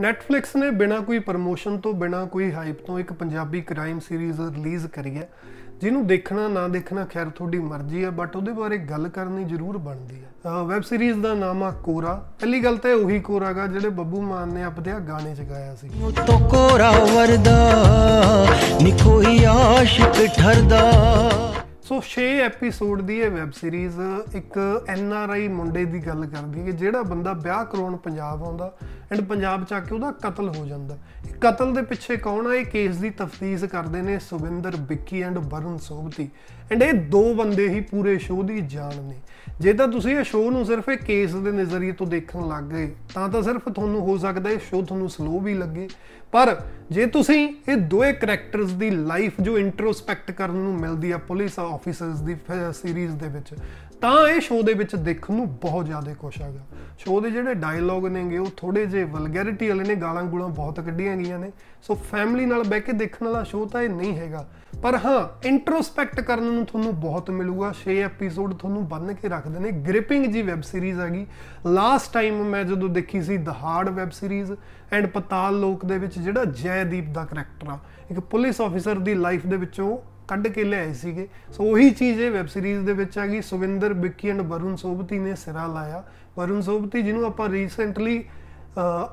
Netflix ਨੇ ਬਿਨਾ ਕੋਈ ਪ੍ਰਮੋਸ਼ਨ ਤੋਂ ਬਿਨਾ ਕੋਈ ਹਾਈਪ ਤੋਂ ਇੱਕ ਪੰਜਾਬੀ ਕ੍ਰਾਈਮ ਸੀਰੀਜ਼ ਰਿਲੀਜ਼ ਕਰੀ ਹੈ ਜਿਹਨੂੰ ਦੇਖਣਾ ਨਾ ਦੇਖਣਾ ਖੈਰ ਤੁਹਾਡੀ ਮਰਜ਼ੀ ਹੈ ਬਟ ਉਹਦੇ ਬਾਰੇ ਗੱਲ ਕਰਨੀ ਜ਼ਰੂਰ ਬਣਦੀ ਹੈ ਵੈਬ ਸੀਰੀਜ਼ ਦਾ ਨਾਮ ਆ ਕੋਰਾ ਪਹਿਲੀ ਗੱਲ ਤਾਂ ਉਹੀ ਕੋਰਾਗਾ ਜਿਹੜੇ ਬੱਬੂ ਮਾਨ ਨੇ ਆਪਦੇ ਗਾਣੇ 'ਚ ਗਾਇਆ ਸੀ ਉਹ ਤੋ ਕੋਰਾ ਵਰਦਾ ਨਿਕੋ ਕੋਈ ਆਸ਼ਿਕ ਠਰਦਾ ਸੋ 6 ਐਪੀਸੋਡ ਦੀ ਇਹ ਵੈਬ ਸੀਰੀਜ਼ ਇੱਕ ਐਨਆਰਆਈ ਮੁੰਡੇ ਦੀ ਗੱਲ ਕਰਦੀ ਹੈ ਜਿਹੜਾ ਬੰਦਾ ਵਿਆਹ ਕਰਾਉਣ ਪੰਜਾਬ ਆਉਂਦਾ ਐਂਡ ਪੰਜਾਬ ਚ ਆ ਕੇ ਉਹਦਾ ਕਤਲ ਹੋ ਜਾਂਦਾ ਇਹ ਕਤਲ ਦੇ ਪਿੱਛੇ ਕੌਣ ਆ ਇਹ ਕੇਸ ਦੀ ਤਫਤੀਸ਼ ਕਰਦੇ ਨੇ ਸੁਵਿੰਦਰ ਵਿੱਕੀ ਐਂਡ ਬਰਨ ਸੋਭਤੀ ਐਂਡ ਇਹ ਦੋ ਬੰਦੇ ਹੀ ਪੂਰੇ ਸ਼ੋਅ ਦੀ ਜਾਨ ਨੇ ਜੇ ਤਾਂ ਤੁਸੀਂ ਇਹ ਸ਼ੋਅ ਨੂੰ ਸਿਰਫ ਇਹ ਕੇਸ ਦੇ ਨਜ਼ਰੀਏ ਤੋਂ ਦੇਖਣ ਲੱਗ ਗਏ ਤਾਂ ਤਾਂ ਸਿਰਫ ਤੁਹਾਨੂੰ ਹੋ ਸਕਦਾ ਇਹ ਸ਼ੋਅ ਤੁਹਾਨੂੰ ਸਲੋ ਵੀ ਲੱਗੇ ਪਰ ਜੇ ਤੁਸੀਂ ਇਹ ਦੋਏ ਕੈਰੈਕਟਰਸ ਦੀ ਲਾਈਫ ਜੋ ਇੰਟਰੋਸਪੈਕਟ ਕਰਨ ਨੂੰ ਮਿਲਦੀ ਆ ਪੁਲਿਸ ਆਫੀਸਰਸ ਦੀ ਸੀਰੀਜ਼ ਦੇ ਵਿੱਚ ਤਾਂ ਇਹ ਸ਼ੋਅ ਦੇ ਵਿੱਚ ਦੇਖਣ ਨੂੰ ਬਹੁਤ ਜ਼ਿਆਦਾ ਕੁਝ ਹੈਗਾ ਸ਼ੋਅ ਦੇ ਜਿਹੜੇ ਡਾਇਲੌਗ ਨੇਗੇ ਉਹ ਥੋੜੇ ਜਿ ਤੇ ਵਲਗੈਰਿਟੀ ਵਾਲੇ ਨੇ ਗਾਲਾਂ ਗੂਲਾਂ ਬਹੁਤ ਕੱਢੀਆਂ ਗਈਆਂ ਨੇ ਸੋ ਫੈਮਿਲੀ ਨਾਲ ਬਹਿ ਕੇ ਦੇਖਣ ਵਾਲਾ ਸ਼ੋਅ ਤਾਂ ਇਹ ਨਹੀਂ ਹੈਗਾ ਪਰ ਹਾਂ ਇੰਟਰੋਸਪੈਕਟ ਕਰਨ ਨੂੰ ਤੁਹਾਨੂੰ ਬਹੁਤ ਮਿਲੂਗਾ 6 ਐਪੀਸੋਡ ਤੁਹਾਨੂੰ ਬੰਨ ਕੇ ਰੱਖਦੇ ਨੇ ਗ੍ਰਿਪਿੰਗ ਜੀ ਵੈਬ ਸੀਰੀਜ਼ ਹੈਗੀ ਲਾਸਟ ਟਾਈਮ ਮੈਂ ਜਦੋਂ ਦੇਖੀ ਸੀ the hard web series and Paatal Lok ਦੇ ਵਿੱਚ ਜਿਹੜਾ ਜੈਦੀਪ ਦਾ ਕੈਰੈਕਟਰ ਆ ਇੱਕ ਪੁਲਿਸ ਆਫੀਸਰ ਦੀ ਲਾਈਫ ਦੇ ਵਿੱਚੋਂ ਕੱਢ ਕੇ ਲਿਆਏ ਸੀਗੇ ਸੋ ਉਹੀ ਚੀਜ਼ ਇਹ ਵੈਬ ਸੀਰੀਜ਼ ਦੇ ਵਿੱਚ ਆਗੀ ਸੁਵਿੰਦਰ ਬਿੱਕੀ ਐਂਡ ਵਰੁਣ ਸੋਭਤੀ ਨੇ ਸਿਰਾ ਲਾਇਆ ਵਰੁਣ ਸੋਭਤੀ ਜਿਹਨੂੰ ਆਪਾਂ ਰੀਸੈਂਟਲੀ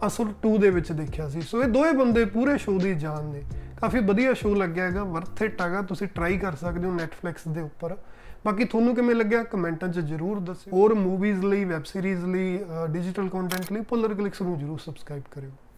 ਅਸਲ 2 ਦੇ ਵਿੱਚ ਦੇਖਿਆ ਸੀ ਸੋ ਇਹ ਦੋਵੇਂ ਬੰਦੇ ਪੂਰੇ ਸ਼ੋਅ ਦੀ ਜਾਨ ਨੇ ਕਾਫੀ ਵਧੀਆ ਸ਼ੋਅ ਲੱਗਿਆ ਹੈਗਾ ਵਰਥ ਇਟ ਹੈਗਾ ਤੁਸੀਂ ਟਰਾਈ ਕਰ ਸਕਦੇ ਹੋ Netflix ਦੇ ਉੱਪਰ ਬਾਕੀ ਤੁਹਾਨੂੰ ਕਿਵੇਂ ਲੱਗਿਆ ਕਮੈਂਟਾਂ 'ਚ ਜਰੂਰ ਦੱਸਿਓ ਹੋਰ ਮੂਵੀਜ਼ ਲਈ ਵੈਬ ਸੀਰੀਜ਼ ਲਈ ਡਿਜੀਟਲ ਕੰਟੈਂਟ ਲਈ ਪੋਲਰ ਕਲਿਕਸ ਨੂੰ ਜਰੂਰ ਸਬਸਕ੍ਰਾਈਬ ਕਰਿਓ